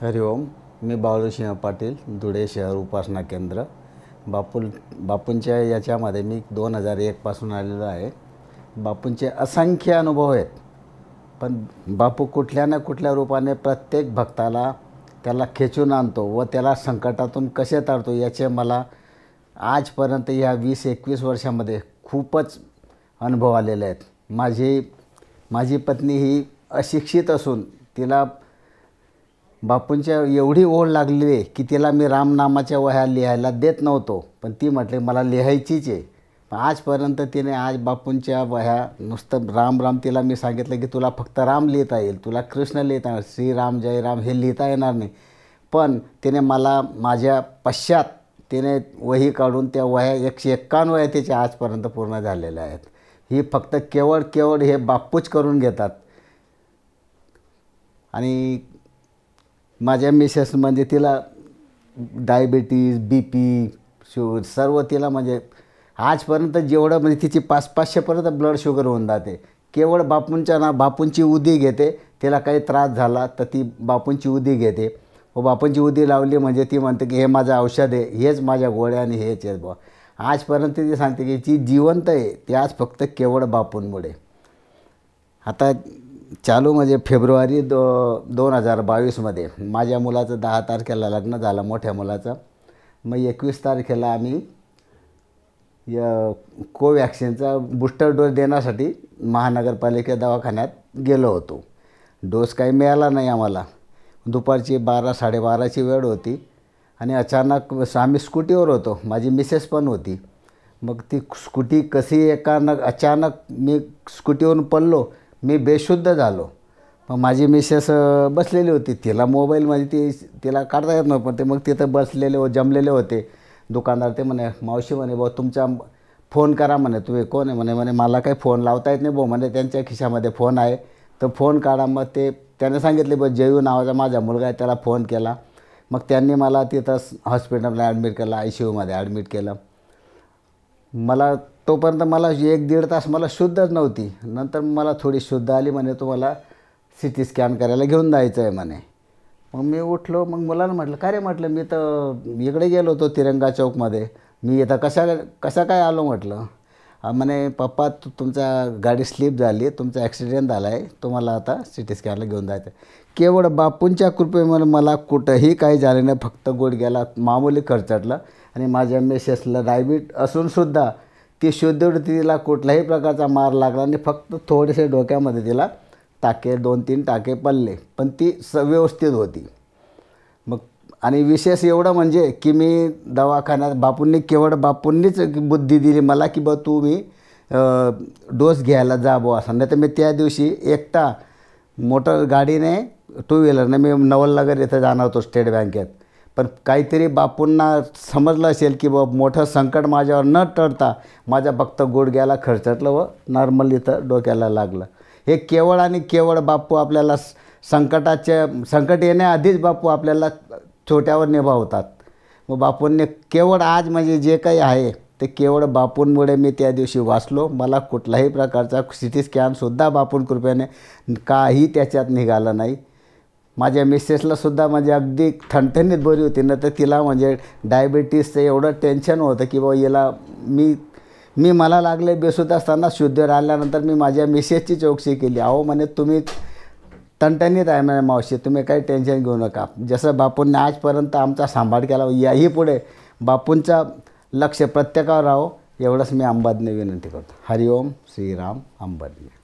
हरिओम मी बाळूसिंह पाटील धुळे शहर उपासना केंद्र बापूल बापूंच्या याच्यामध्ये मी दोन हजार एकपासून आलेलो आहे बापूंचे असंख्य अनुभव आहेत पण बापू कुठल्या ना कुठल्या रूपाने प्रत्येक भक्ताला त्याला खेचून आणतो व त्याला संकटातून कसे तारतो याचे मला आजपर्यंत या वीस एकवीस वर्षामध्ये खूपच अनुभव आलेले आहेत माझी माझी पत्नी ही अशिक्षित असून तिला बापूंच्या एवढी ओढ लागली आहे की तिला मी रामनामाच्या वह्या लिहायला देत नव्हतो पण ती म्हटली मला लिहायचीच आहे आजपर्यंत तिने आज बापूंच्या वह्या नुसतं राम राम तिला मी सांगितलं की तुला फक्त राम लिहिता येईल तुला कृष्ण लिहिता येणार श्रीराम जयराम हे लिहिता येणार नाही पण तिने मला माझ्या पश्चात तिने वही काढून त्या वह्या एकशे एक्कावन्न त्याच्या तिच्या आजपर्यंत पूर्ण झालेल्या आहेत ही फक्त केवळ केवळ हे बापूच करून घेतात आणि माझ्या मिसेस म्हणजे तिला डायबिटीज बी पी शुगर सर्व तिला म्हणजे आजपर्यंत जेवढं म्हणजे तिची पाच पाचशेपर्यंत ब्लड शुगर होऊन जाते केवळ बापूंच्या ना बापूंची उदी घेते तिला काही त्रास झाला तर ती बापूंची उदी घेते व बापूंची उदी लावली म्हणजे ती म्हणते की हे माझं औषध आहे हेच माझ्या गोळ्या आणि हेच आहे बा आजपर्यंत ती सांगते की जी जिवंत आहे ती आज फक्त केवळ बापूंमुळे आता चालू म्हणजे फेब्रुवारी दो दोन हजार बावीसमध्ये माझ्या मुलाचं दहा तारखेला लग्न झालं मोठ्या मुलाचं मग एकवीस तारखेला आम्ही य कोवॅक्सिनचा बूस्टर डोस देण्यासाठी महानगरपालिका दवाखान्यात गेलो होतो डोस काही मिळाला नाही आम्हाला दुपारची बारा साडेबाराची वेळ होती आणि अचानक आम्ही स्कूटीवर होतो माझी मिसेस पण होती मग ती स्कूटी कशी एका अचानक मी स्कूटीवरून पडलो मी बेशुद्ध झालो मग माझी मिसेस बसलेली होती तिला मोबाईलमध्ये ती तिला काढता येत नव्हतं पण ते मग तिथं बसलेले हो जमलेले होते दुकानदार ते म्हणे मावशी म्हणे भाऊ तुमचा फोन करा म्हणे तुम्ही कोण आहे म्हणे म्हणे मला काही फोन लावता येत नाही भाऊ म्हणे त्यांच्या खिशामध्ये फोन आहे तर फोन काढा मग ते त्याने सांगितले बघ जयू नावाचा माझा मुलगा आहे त्याला फोन केला मग त्यांनी मला तिथं हॉस्पिटलला ॲडमिट केला आय सी यूमध्ये ॲडमिट केलं मला तोपर्यंत मला एक दीड तास मला शुद्धच नव्हती नंतर मला थोडी शुद्ध आली म्हणे तुम्हाला सी टी स्कॅन करायला घेऊन जायचं आहे म्हणे मग मी उठलो मग मुलांना म्हटलं का रे म्हटलं मी तर इकडे गेलो होतो तिरंगा चौकमध्ये मी इथं कशा कशा काय आलो म्हटलं म्हणे पप्पा तू तुमचा गाडी स्लिप झाली तुमचा ॲक्सिडेंट झाला आहे तुम्हाला आता सी टी स्कॅनला घेऊन जायचं केवळ बापूंच्या कृपेमुळे मला कुठंही काही झालं नाही फक्त गोड गेला मामूली खर्चाटला आणि माझ्या मेसेसला डायबिट असूनसुद्धा ती शुद्धवृत्ती तिला कुठल्याही प्रकारचा मार लागला आणि फक्त थोडेसे डोक्यामध्ये तिला टाके दोन तीन टाके पडले पण ती सव्यवस्थित होती मग आणि विशेष एवढं म्हणजे की मी दवाखान्यात बापूंनी केवळ बापूंनीच बुद्धी दिली मला की बा तू मी डोस घ्यायला जा बो असं नाही तर मी त्या दिवशी एकटा मोटर गाडीने टू व्हीलरने मी नवलनगर इथं जाणार होतो स्टेट बँकेत पण काहीतरी बापूंना समजलं असेल की बाबा मोठं संकट माझ्यावर न टळता माझ्या फक्त गुडघ्याला खर्चटलं व नॉर्मल इथं डोक्याला लागलं हे केवळ आणि केवळ बापू आपल्याला संकटाच्या संकट येण्याआधीच बापू आपल्याला छोट्यावर निभावतात मग बापूंनी केवळ आज म्हणजे जे काही आहे ते केवळ बापूंमुळे मी त्या दिवशी वाचलो मला कुठल्याही प्रकारचा सी टी स्कॅनसुद्धा बापून कृपेने काही त्याच्यात निघाला नाही माझ्या मिसेसलासुद्धा म्हणजे अगदी ठणठणीत बरी होती ना तर तिला म्हणजे डायबिटीसचं एवढं टेन्शन होतं की बाबा याला मी मी मला लागले बेसुद्धा असताना शुद्ध राहिल्यानंतर मी माझ्या मिसेसची चौकशी केली अहो म्हणे तुम्ही तणटणीत आहे म्हणजे मावशी तुम्ही काही टेन्शन घेऊ नका जसं बापूंनी आजपर्यंत आमचा सांभाळ केला याही पुढे बापूंचा लक्ष प्रत्येकावर राहो एवढंच मी अंबादने विनंती करतो हरिओम श्रीराम अंबाजने